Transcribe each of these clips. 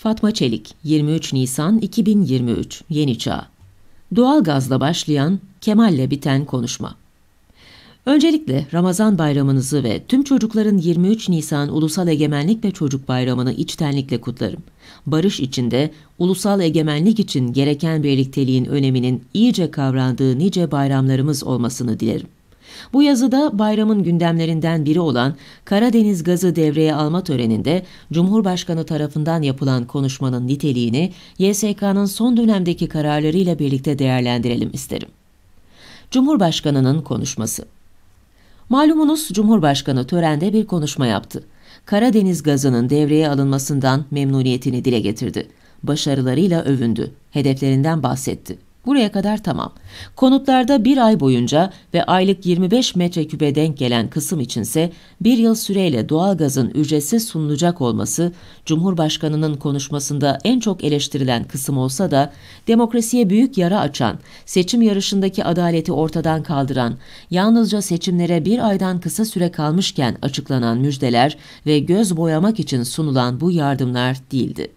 Fatma Çelik, 23 Nisan 2023, Yeni Çağ. Doğalgazla başlayan, Kemal'le biten konuşma. Öncelikle Ramazan bayramınızı ve tüm çocukların 23 Nisan Ulusal Egemenlik ve Çocuk Bayramı'nı içtenlikle kutlarım. Barış içinde, ulusal egemenlik için gereken birlikteliğin öneminin iyice kavrandığı nice bayramlarımız olmasını dilerim. Bu yazıda bayramın gündemlerinden biri olan Karadeniz gazı devreye alma töreninde Cumhurbaşkanı tarafından yapılan konuşmanın niteliğini YSK'nın son dönemdeki kararlarıyla birlikte değerlendirelim isterim. Cumhurbaşkanının konuşması Malumunuz Cumhurbaşkanı törende bir konuşma yaptı. Karadeniz gazının devreye alınmasından memnuniyetini dile getirdi. Başarılarıyla övündü, hedeflerinden bahsetti. Buraya kadar tamam. Konutlarda bir ay boyunca ve aylık 25 metrekübe denk gelen kısım içinse bir yıl süreyle doğalgazın ücretsiz sunulacak olması, Cumhurbaşkanı'nın konuşmasında en çok eleştirilen kısım olsa da demokrasiye büyük yara açan, seçim yarışındaki adaleti ortadan kaldıran, yalnızca seçimlere bir aydan kısa süre kalmışken açıklanan müjdeler ve göz boyamak için sunulan bu yardımlar değildi.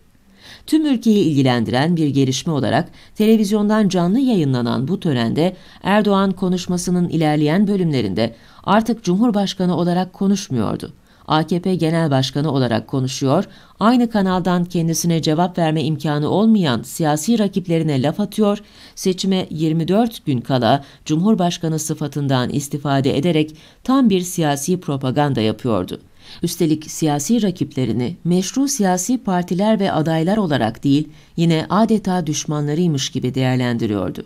Tüm ülkeyi ilgilendiren bir gelişme olarak televizyondan canlı yayınlanan bu törende Erdoğan konuşmasının ilerleyen bölümlerinde artık Cumhurbaşkanı olarak konuşmuyordu. AKP Genel Başkanı olarak konuşuyor, aynı kanaldan kendisine cevap verme imkanı olmayan siyasi rakiplerine laf atıyor, seçime 24 gün kala Cumhurbaşkanı sıfatından istifade ederek tam bir siyasi propaganda yapıyordu. Üstelik siyasi rakiplerini meşru siyasi partiler ve adaylar olarak değil, yine adeta düşmanlarıymış gibi değerlendiriyordu.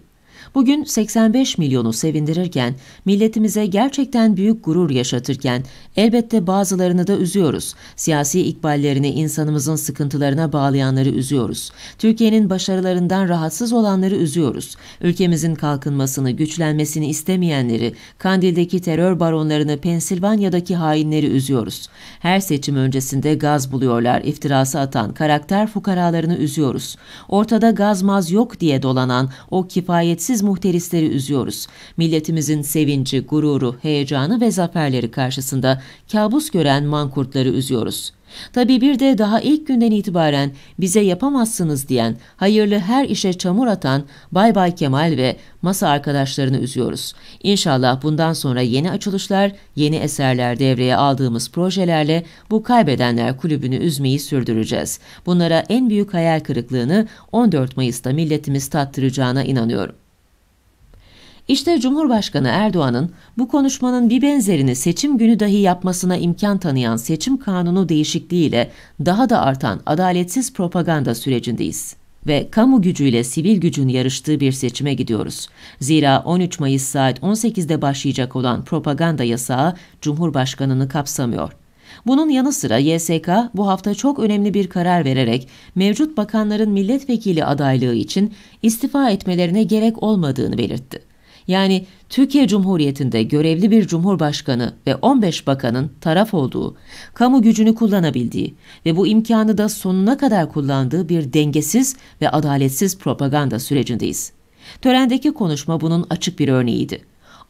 Bugün 85 milyonu sevindirirken, milletimize gerçekten büyük gurur yaşatırken elbette bazılarını da üzüyoruz. Siyasi ikballerini insanımızın sıkıntılarına bağlayanları üzüyoruz. Türkiye'nin başarılarından rahatsız olanları üzüyoruz. Ülkemizin kalkınmasını, güçlenmesini istemeyenleri, Kandil'deki terör baronlarını, Pensilvanya'daki hainleri üzüyoruz. Her seçim öncesinde gaz buluyorlar, iftirası atan karakter fukaralarını üzüyoruz. Ortada gazmaz yok diye dolanan o kifayetsiz çaresiz muhterisleri üzüyoruz. Milletimizin sevinci, gururu, heyecanı ve zaferleri karşısında kabus gören mankurtları üzüyoruz. Tabii bir de daha ilk günden itibaren bize yapamazsınız diyen, hayırlı her işe çamur atan Bay Bay Kemal ve masa arkadaşlarını üzüyoruz. İnşallah bundan sonra yeni açılışlar, yeni eserler devreye aldığımız projelerle bu kaybedenler kulübünü üzmeyi sürdüreceğiz. Bunlara en büyük hayal kırıklığını 14 Mayıs'ta milletimiz tattıracağına inanıyorum. İşte Cumhurbaşkanı Erdoğan'ın bu konuşmanın bir benzerini seçim günü dahi yapmasına imkan tanıyan seçim kanunu değişikliğiyle daha da artan adaletsiz propaganda sürecindeyiz ve kamu gücüyle sivil gücün yarıştığı bir seçime gidiyoruz. Zira 13 Mayıs saat 18'de başlayacak olan propaganda yasağı Cumhurbaşkanını kapsamıyor. Bunun yanı sıra YSK bu hafta çok önemli bir karar vererek mevcut bakanların milletvekili adaylığı için istifa etmelerine gerek olmadığını belirtti yani Türkiye Cumhuriyeti'nde görevli bir cumhurbaşkanı ve 15 bakanın taraf olduğu, kamu gücünü kullanabildiği ve bu imkanı da sonuna kadar kullandığı bir dengesiz ve adaletsiz propaganda sürecindeyiz. Törendeki konuşma bunun açık bir örneğiydi.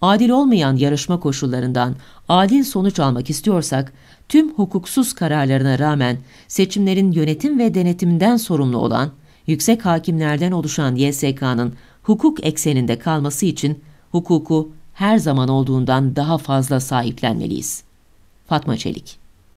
Adil olmayan yarışma koşullarından adil sonuç almak istiyorsak, tüm hukuksuz kararlarına rağmen seçimlerin yönetim ve denetimden sorumlu olan, yüksek hakimlerden oluşan YSK'nın hukuk ekseninde kalması için hukuku her zaman olduğundan daha fazla sahiplenmeliyiz. Fatma Çelik